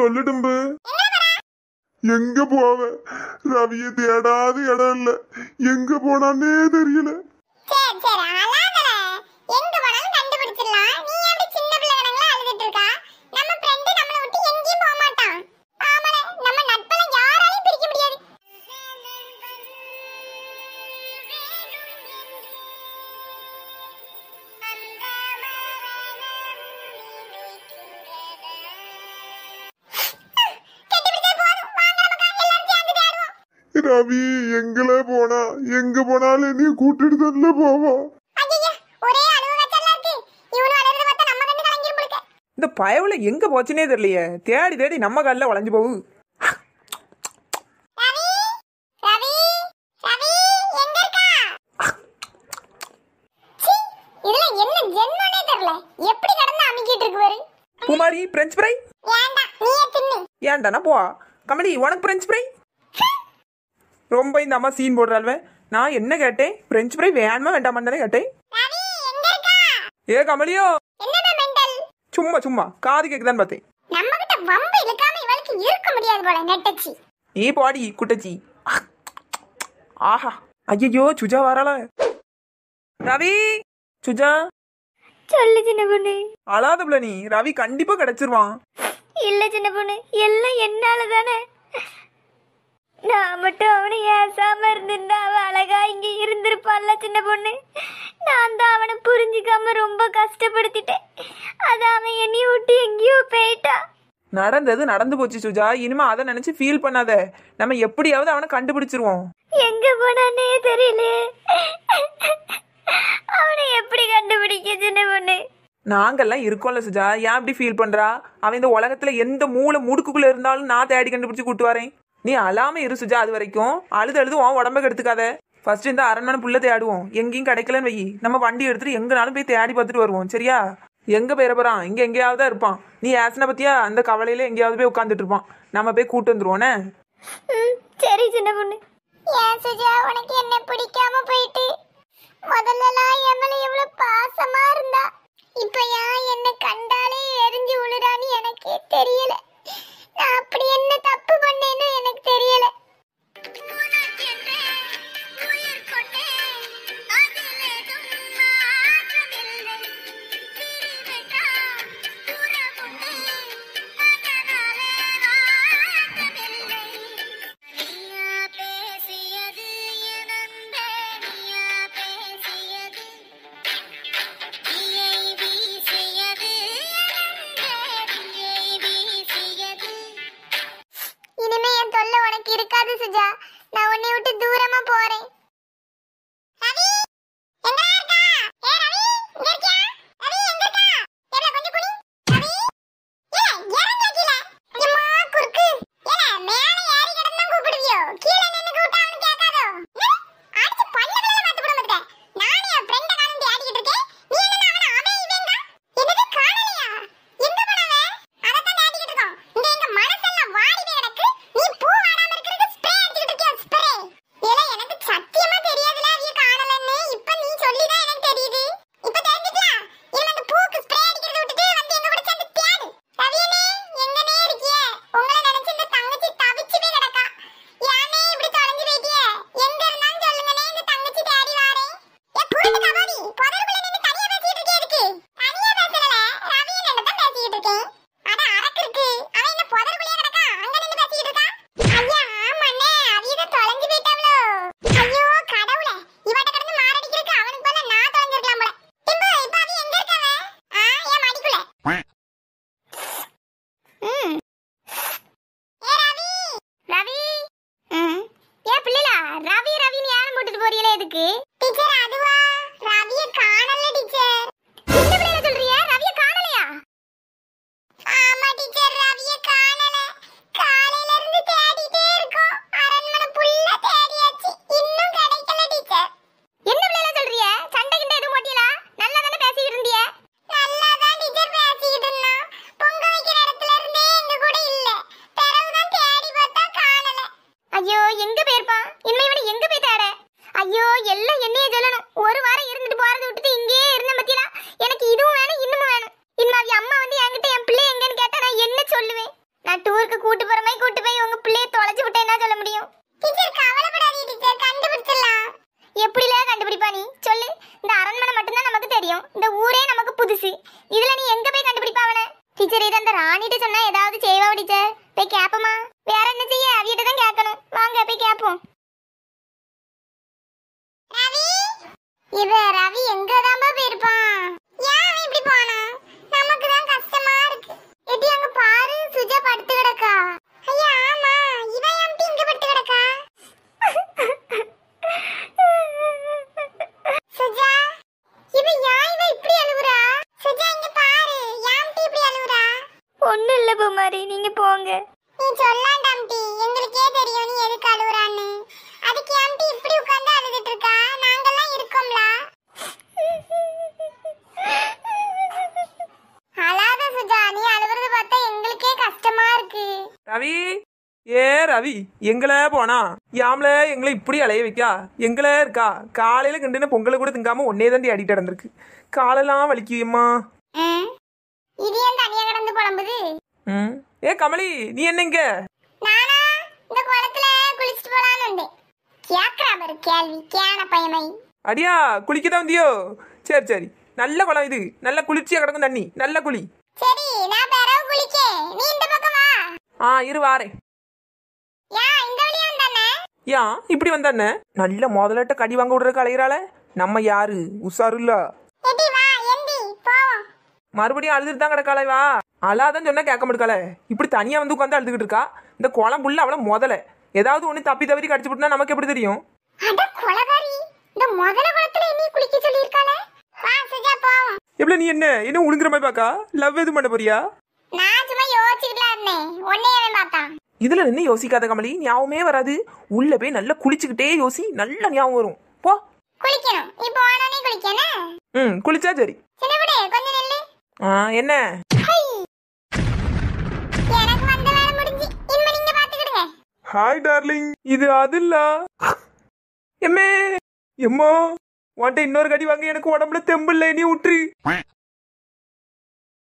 சொல்லிடும்பு எங்க போவ ரவிய தேடாத இடம் இல்ல எங்க போனான்னே தெரியல ரவி எங்கள போனா எங்க போனாலும் நீ கூட்டிட்டு தள்ள போவோம் இந்த பயவுல எங்க போச்சுனே தெரியலையே தேடி தேடி நம்ம காலில் வளைஞ்சு போகு பூமாரி பிரெஞ்ச் ஃப்ரை ஏன்டா நீயே தின்னு ஏன்டா போ கமலி உனக்கு பிரெஞ்சு ஃப்ரை ரொம்ப இந்த அம்மா சீன் போடுறாள்வே நான் என்ன கேட்டேன் பிரெஞ்சு ஃப்ரை வேணுமா வேண்டாமான்னு கேட்டேன் ஏ கமலியோ சும்மா சும்மா காது கேக்குதான்னு பார்த்தேன் நீ பாடி குட்டச்சி ஆஹா ஐயோ சுஜா வரல ரவி சுஜா சொல்லு சின்ன பொண்ணு அழாத நீ ரவி கண்டிப்பா கிடைச்சிருவான் இல்ல சின்ன பொண்ணு எல்லாம் என்னால தானே நான் மட்டும் அவனை ஏசாம இருந்திருந்தா அவன் அழகா இங்க இருந்திருப்பான்ல சின்ன பொண்ணு நான் தான் அவனை புரிஞ்சுக்காம ரொம்ப கஷ்டப்படுத்திட்டேன் அது அவன் என்னைய விட்டு எங்கேயோ போயிட்டான் நடந்தது நடந்து போச்சு சுஜா இனிமே அதை நினைச்சு ஃபீல் பண்ணாத நம்ம எப்படியாவது அவனை கண்டுபிடிச்சிருவோம் எங்க போனானே தெரியல அவனை எப்படி கண்டுபிடிக்க சின்ன பொண்ணு நாங்கெல்லாம் இருக்கோம்ல சுஜா ஏன் அப்படி ஃபீல் பண்றா அவன் இந்த உலகத்துல எந்த மூளை முடுக்குக்குள்ள இருந்தாலும் நான் தேடி கண்டுபிடிச்சு கூட்டு வரேன் நீ அழாம இரு சுஜா அது வரைக்கும் அழுது அழுது உன் உடம்புக்கு எடுத்துக்காத ஃபர்ஸ்ட் இந்த அரண்மனை புள்ள தேடுவோம் எங்கேயும் கிடைக்கலன்னு வை நம்ம வண்டி எடுத்துட்டு எங்கனாலும் போய் தேடி பார்த்துட்டு வருவோம் சரியா எங்க போயிட போறான் இங்க எங்கேயாவது இருப்பான் நீ ஆசனை பத்தியா அந்த கவலையில எங்கேயாவது போய் உட்காந்துட்டு இருப்பான் நம்ம போய் கூட்டு வந்துருவோனே சரி சின்ன பொண்ணு ஏன் சுஜா உனக்கு என்ன பிடிக்காம போயிட்டு முதல்ல எவ்வளவு பாசமா இருந்தா போட்டுட்டு போறீங்களே எதுக்கு டீச்சர் அதுவா ரவிய கா சாரி நீங்க போங்க நீ சொல்லாண்ட அம்டி எங்களுக்கே தெரியும் நீ எதுக்கு அழுகுறான்னு அதுக்கு அம்டி இப்படி உட்கார்ந்து அழுதுட்டு இருக்கா நாங்கெல்லாம் இருக்கோம்ல அழாத சுஜா நீ அழுகுறது பார்த்தா எங்களுக்கே கஷ்டமா இருக்கு ரவி ஏ ரவி எங்களே போனா யாம்ல எங்களை இப்படி அலைய வைக்கா எங்களே இருக்கா காலையில கிண்டின பொங்கல கூட திங்காம ஒன்னே தந்தி அடிட்டு நடந்திருக்கு காலெல்லாம் வலிக்குமா இது ஏன் தனியா கிடந்து போலம்புது ம் ஏ கமலி நீ என்ன இங்க குளத்துல குளிச்சிட்டு கேள்வி கேன பயமை அடியா குளிக்க தான் வந்தியோ சரி சரி நல்ல குளம் இது நல்ல குளிர்ச்சியா கிடக்கும் தண்ணி நல்ல குளி சரி நான் பேரவ குளிக்கேன் நீ இந்த பக்கம் வா ஆ இரு வாரேன் யா இந்த வந்தானே யா இப்படி வந்தானே நல்ல முதலட்ட கடி வாங்க விடுறதுக்கு அலையிறாள நம்ம யாரு உஷாரு இல்ல எடி வா மறுபடியும் அழுதுட்டு தான் கிடக்காளே வா அழாதான் சொன்னால் கேட்க மாட்டுக்கால இப்படி தனியாக வந்து உட்காந்து அழுதுகிட்டு இருக்கா இந்த குளம் புள்ள அவளை முதல்ல ஏதாவது ஒன்று தப்பி தவறி கடிச்சு விட்டுனா நமக்கு எப்படி தெரியும் எப்படி நீ என்ன என்ன உழுங்குற மாதிரி பாக்கா லவ் எதுவும் பண்ண போறியா இதுல நின்று யோசிக்காத கமலி ஞாபகமே வராது உள்ள போய் நல்லா குளிச்சுக்கிட்டே யோசி நல்ல ஞாபகம் வரும் போ குளிக்கணும் குளிச்சா சரி சரி என்ன ஹாய் டார்லிங் இது அதில்ல எம்மே எம்மோ உன்ட்ட இன்னொரு கடி வாங்க எனக்கு உடம்புல தெம்பு இல்லை நீ உற்று